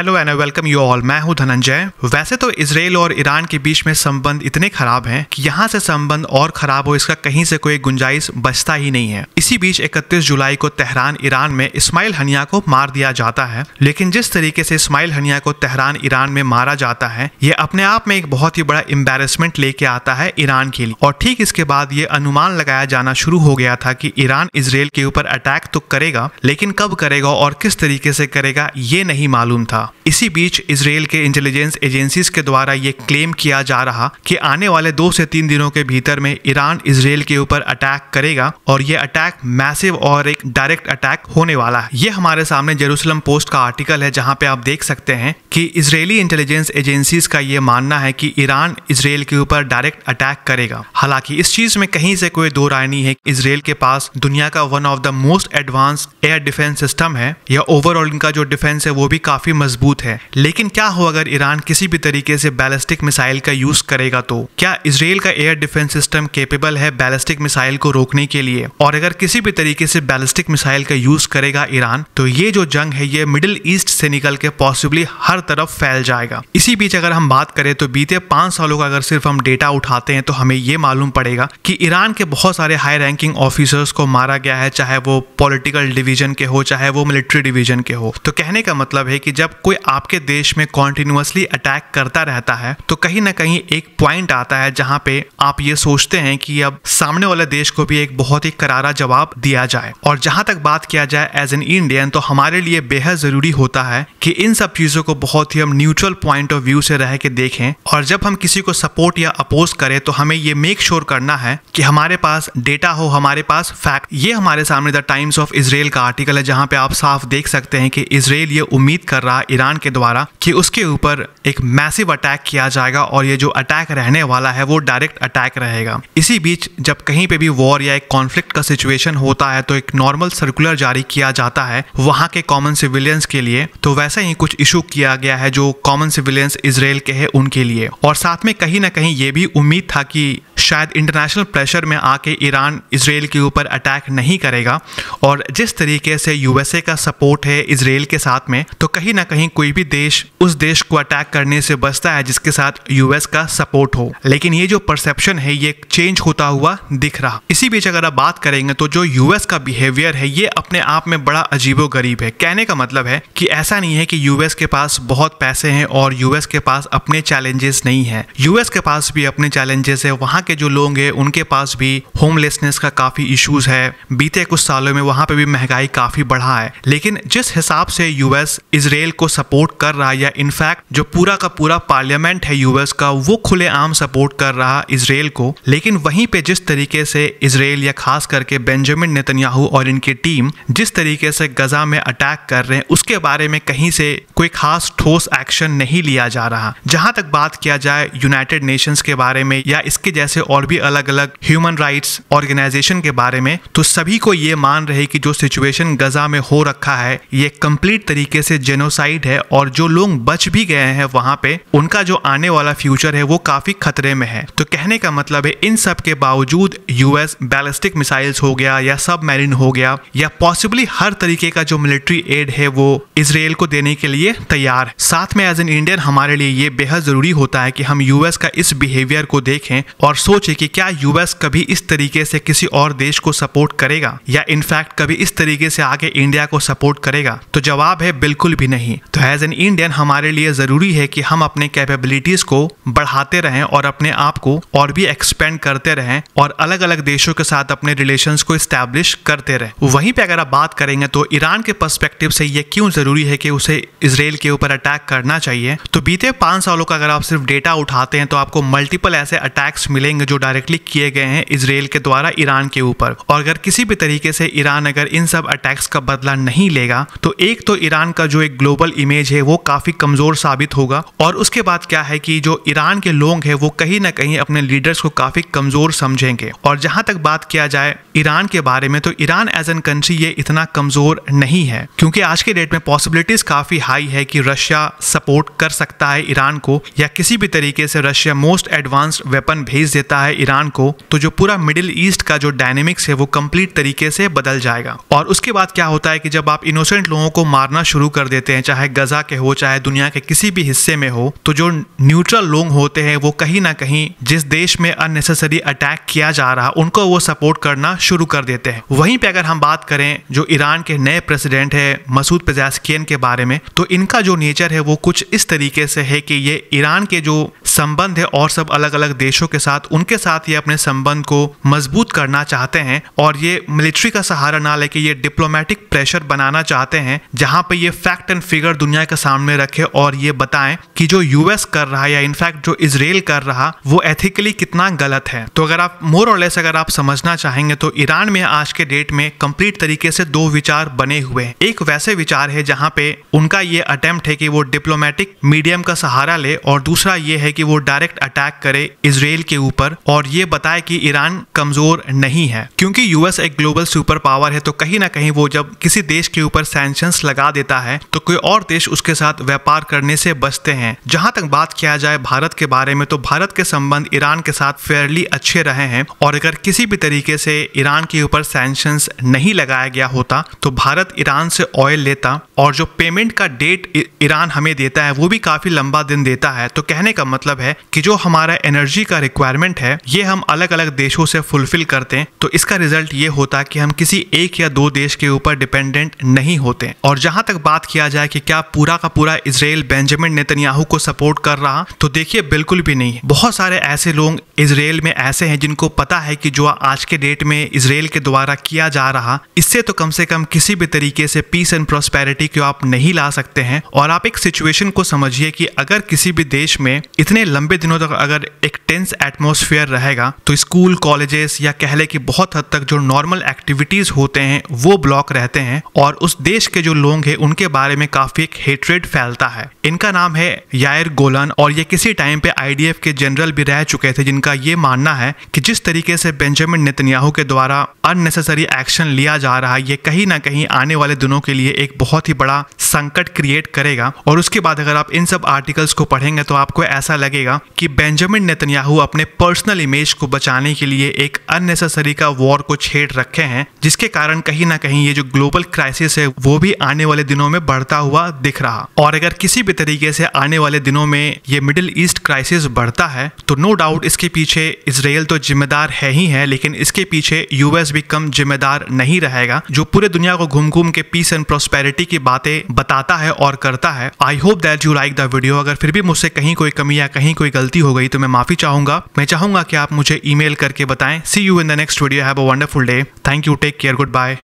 hello and welcome you all मैं हूं धनंजय वैसे तो इसराइल और ईरान के बीच में संबंध इतने खराब हैं कि यहां से संबंध और खराब हो इसका कहीं से कोई गुंजाइश बचता ही नहीं है इसी बीच 31 जुलाई को तेहरान ईरान में इस्माइल हनिया को मार दिया जाता है लेकिन जिस तरीके से इस्माइल हनिया को तेहरान ईरान में मारा जाता है ये अपने आप में एक बहुत ही बड़ा एम्बेरसमेंट लेके आता है ईरान के लिए और ठीक इसके बाद ये अनुमान लगाया जाना शुरू हो गया था कि ईरान इसराइल के ऊपर अटैक तो करेगा लेकिन कब करेगा और किस तरीके से करेगा ये नहीं मालूम था इसी बीच इसराइल के इंटेलिजेंस एजेंसीज के द्वारा ये क्लेम किया जा रहा कि आने वाले दो से तीन दिनों के भीतर में ईरान इसराइल के ऊपर अटैक करेगा और ये अटैक मैसिव और एक डायरेक्ट अटैक होने वाला है ये हमारे सामने जेरूसलम पोस्ट का आर्टिकल है जहाँ पे आप देख सकते हैं कि इसराइली इंटेलिजेंस एजेंसीज का ये मानना है कि ईरान इसराइल के ऊपर डायरेक्ट अटैक करेगा हालांकि इस चीज में कहीं से कोई दो राय नहीं है इसराइल के पास दुनिया का one of the most advance air defence system है या ओवरऑल इनका जो डिफेंस है वो भी काफी मजबूत मजबूत है लेकिन क्या हो अगर ईरान किसी भी तरीके से बैलिस्टिक मिसाइल का यूज करेगा तो क्या इसराइल का एयर डिफेंस सिस्टम केपेबल है बैलिस्टिक मिसाइल को रोकने के लिए और अगर किसी भी तरीके से बैलिस्टिक मिसाइल का यूज करेगा ईरान तो ये जो जंग है ये मिडिल ईस्ट से निकल के पॉसिबली हर तरफ फैल जाएगा इसी बीच अगर हम बात करें तो बीते पांच सालों का अगर सिर्फ हम डेटा उठाते हैं तो हमें ये मालूम पड़ेगा कि ईरान के बहुत सारे हाई रैंकिंग ऑफिसर्स को मारा गया है चाहे वो पॉलिटिकल डिवीजन के हो चाहे वो मिलिट्री डिवीजन के हो तो कहने का मतलब है कि जब कोई आपके देश में कॉन्टिन्यूसली अटैक करता रहता है तो कहीं ना कहीं एक पॉइंट आता है जहाँ पे आप ये सोचते हैं कि अब सामने वाले देश को भी एक बहुत ही करारा जवाब दिया जाए और जहाँ तक बात किया जाए एज एन इंडियन तो हमारे लिए बेहद जरूरी होता है कि इन सब चीज़ों को बहुत ही हम न्यूट्रल पॉइंट ऑफ व्यू से रह के देखें और जब हम किसी को सपोर्ट या अपोज करें तो हमें ये मेक श्योर sure करना है कि हमारे पास डेटा हो हमारे पास फैक्ट ये हमारे सामने द टाइम्स ऑफ इसराइल का आर्टिकल है जहाँ पे आप साफ देख सकते हैं कि इसराइल ये उम्मीद कर रहा ईरान के द्वारा कि उसके ऊपर एक मैसिव अटैक किया जाएगा और ये जो अटैक रहने वाला है वो डायरेक्ट अटैक रहेगा इसी बीच जब कहीं पे भी वॉर या एक कॉन्फ्लिक्ट का सिचुएशन होता है तो एक नॉर्मल सर्कुलर जारी किया जाता है वहां के कॉमन सिविलियंस के लिए तो वैसे ही कुछ इशू किया गया है जो कॉमन सिविलियंस इसराइल के है उनके लिए और साथ में कहीं ना कहीं ये भी उम्मीद था कि शायद इंटरनेशनल प्रेशर में आके ईरान इसराइल के ऊपर अटैक नहीं करेगा और जिस तरीके से यूएसए का सपोर्ट है इसराइल के साथ में तो कहीं ना कहीं कोई भी देश उस देश को अटैक करने से बचता है जिसके साथ यूएस का सपोर्ट हो लेकिन ये जो परसेप्शन है ये चेंज होता हुआ दिख रहा इसी बीच अगर आप बात करेंगे तो जो यूएस का बिहेवियर है ये अपने आप में बड़ा अजीबो गरीब है कहने का मतलब है कि ऐसा नहीं है कि यूएस के पास बहुत पैसे हैं और यूएस के पास अपने चैलेंजेस नहीं है यूएस के पास भी अपने चैलेंजेस है वहाँ के जो लोग हैं उनके पास भी होमलेसनेस का काफ़ी इश्यूज है बीते कुछ सालों में वहां पे भी महंगाई काफ़ी बढ़ा है लेकिन जिस हिसाब से यूएस इसराइल को सपोर्ट कर रहा है या इनफैक्ट जो पूरा का पूरा पार्लियामेंट है यूएस का वो खुलेआम सपोर्ट कर रहा इसराइल को लेकिन वहीं पे जिस तरीके से इसराइल या खास करके बेंजामिन नेतन्याहू और इनकी टीम जिस तरीके से गजा में अटैक कर रहे हैं उसके बारे में कहीं से कोई खास ठोस एक्शन नहीं लिया जा रहा जहां तक बात किया जाए यूनाइटेड नेशंस के बारे में या इसके जैसे जैसे और भी अलग अलग ह्यूमन राइट्स ऑर्गेनाइजेशन के बारे में तो सभी को ये मान रहे कि जो सिचुएशन गजा में हो रखा है ये कंप्लीट तरीके से जेनोसाइड है और जो लोग बच भी गए हैं वहाँ पे उनका जो आने वाला फ्यूचर है वो काफी खतरे में है तो कहने का मतलब है इन सब के बावजूद यूएस बैलिस्टिक मिसाइल्स हो गया या सब मैरिन हो गया या पॉसिबली हर तरीके का जो मिलिट्री एड है वो इसराइल को देने के लिए तैयार है साथ में एज एन इंडियन हमारे लिए ये बेहद जरूरी होता है कि हम यूएस का इस बिहेवियर को देखें और सोचे कि क्या यूएस कभी इस तरीके से किसी और देश को सपोर्ट करेगा या इनफैक्ट कभी इस तरीके से आगे इंडिया को सपोर्ट करेगा तो जवाब है बिल्कुल भी नहीं तो एज एन इंडियन हमारे लिए ज़रूरी है कि हम अपने कैपेबिलिटीज़ को बढ़ाते रहें और अपने आप को और भी एक्सपेंड करते रहें और अलग अलग देशों के साथ अपने रिलेशन को इस्टेब्लिश करते रहें वहीं पर अगर आप बात करेंगे तो ईरान के पर्सपेक्टिव से ये क्यों ज़रूरी है कि उसे इसराइल के ऊपर अटैक करना चाहिए तो बीते पांच सालों का अगर आप सिर्फ डेटा उठाते हैं तो आपको मल्टीपल ऐसे अटैक्स मिलेंगे जो डायरेक्टली किए गए हैं इसराइल के द्वारा ईरान के ऊपर और अगर किसी भी तरीके से ईरान अगर इन सब अटैक्स का बदला नहीं लेगा तो एक तो ईरान का जो एक ग्लोबल इमेज है वो काफ़ी कमज़ोर साबित होगा और उसके बाद क्या है कि जो ईरान के लोग हैं वो कहीं ना कहीं अपने लीडर्स को काफ़ी कमज़ोर समझेंगे और जहां तक बात किया जाए ईरान के बारे में तो ईरान एज एन कंट्री ये इतना कमज़ोर नहीं है क्योंकि आज के डेट में पॉसिबिलिटीज़ काफ़ी हाई है कि रशिया सपोर्ट कर सकता है ईरान को या किसी भी तरीके से रशिया मोस्ट एडवांस्ड वेपन भेज देता है ईरान को तो जो पूरा मिडिल ईस्ट का जो डायनेमिक्स है वो कंप्लीट तरीके से बदल जाएगा और उसके बाद क्या होता है कि जब आप इनोसेंट लोगों को मारना शुरू कर देते हैं चाहे गजा के हो चाहे दुनिया के किसी भी हिस्से में हो तो जो न्यूट्रल लोग होते हैं वो कहीं ना कहीं जिस देश में अननेसेसरी अटैक किया जा रहा उनको वो सपोर्ट करना शुरू कर देते हैं वहीं पे अगर हम बात करें जो ईरान के नए प्रेसिडेंट है मसूद पेजास्कियन के बारे में तो इनका जो नेचर है वो कुछ इस तरीके से है कि ये ईरान के जो संबंध है और सब अलग अलग देशों के साथ उनके साथ ये अपने संबंध को मजबूत करना चाहते हैं और ये मिलिट्री का सहारा ना लेके ये डिप्लोमेटिक प्रेशर बनाना चाहते हैं जहाँ पे ये फैक्ट एंड फिगर दुनिया के सामने रखे और ये बताएं कि जो यूएस कर रहा है या इनफैक्ट जो इसराइल कर रहा वो एथिकली कितना गलत है तो अगर आप मोर और लेस अगर आप समझना चाहेंगे तो ईरान में आज के डेट में कंप्लीट तरीके से दो विचार बने हुए हैं एक वैसे विचार है जहाँ पे उनका ये अटेम्प्ट है कि वो डिप्लोमेटिक मीडियम का सहारा ले और दूसरा ये है कि वो डायरेक्ट अटैक करे इसराइल के ऊपर और ये बताए कि ईरान कमजोर नहीं है क्योंकि यूएस एक ग्लोबल सुपर पावर है तो कहीं ना कहीं वो जब किसी देश के ऊपर सेंशन लगा देता है तो कोई और देश उसके साथ व्यापार करने से बचते हैं जहां तक बात किया जाए भारत के बारे में तो भारत के संबंध ईरान के साथ फेयरली अच्छे रहे हैं और अगर किसी भी तरीके से ईरान के ऊपर सेंशन नहीं लगाया गया होता तो भारत ईरान से ऑयल लेता और जो पेमेंट का डेट ईरान हमें देता है वो भी काफ़ी लंबा दिन देता है तो कहने का मतलब है कि जो हमारा एनर्जी का रिक्वायरमेंट है ये हम अलग अलग देशों से फुलफिल करते हैं तो इसका रिजल्ट ये होता है कि हम किसी एक या दो देश के ऊपर डिपेंडेंट नहीं होते और जहां तक बात किया जाए कि क्या पूरा का पूरा इसराइल बेंजामिन नेतन्याहू को सपोर्ट कर रहा तो देखिए बिल्कुल भी नहीं बहुत सारे ऐसे लोग इसराइल में ऐसे हैं जिनको पता है कि जो आज के डेट में इसराइल के द्वारा किया जा रहा इससे तो कम से कम किसी भी तरीके से पीस एंड प्रोस्पेरिटी क्यों आप नहीं ला सकते हैं और आप एक सिचुएशन को समझिए कि अगर किसी भी देश में इतने लंबे दिनों तक अगर एक टेंस एटमोसफियर रहेगा तो स्कूल कॉलेजेस या कहले की बहुत हद तक जो नॉर्मल एक्टिविटीज होते हैं वो ब्लॉक रहते हैं और उस देश के जो लोग हैं उनके बारे में काफी एक हेट्रेड फैलता है इनका नाम है यायर गोलन और ये किसी टाइम पे आईडीएफ के जनरल भी रह चुके थे जिनका ये मानना है कि जिस तरीके से बेंजामिन नेतन्याहू के द्वारा अननेसेसरी एक्शन लिया जा रहा है ये कहीं ना कहीं आने वाले दिनों के लिए एक बहुत ही बड़ा संकट क्रिएट करेगा और उसके बाद अगर आप इन सब आर्टिकल्स को पढ़ेंगे तो आपको ऐसा लगेगा कि बेंजामिन नेतन्याहू अपने पर्सनल इमेज को बचाने के लिए एक अननेसेसरी का वॉर को छेड़ रखे हैं जिसके कारण कहीं ना कहीं ये जो ग्लोबल क्राइसिस है वो भी आने वाले दिनों में बढ़ता हुआ दिख रहा और अगर किसी भी तरीके से आने वाले दिनों में ये मिडिल ईस्ट क्राइसिस बढ़ता है तो नो डाउट इसके पीछे इसराइल तो जिम्मेदार है ही है लेकिन इसके पीछे यूएस भी कम जिम्मेदार नहीं रहेगा जो पूरे दुनिया को घूम घूम के पीस एंड प्रोस्पेरिटी की बातें बताता है और करता है I hope that you like the video अगर फिर भी मुझसे कहीं कोई कमी या कहीं कोई गलती हो गई तो मैं माफी चाहूंगा मैं चाहूंगा कि आप मुझे ईमेल करके बताएं see you in the next video have a wonderful day thank you take care good bye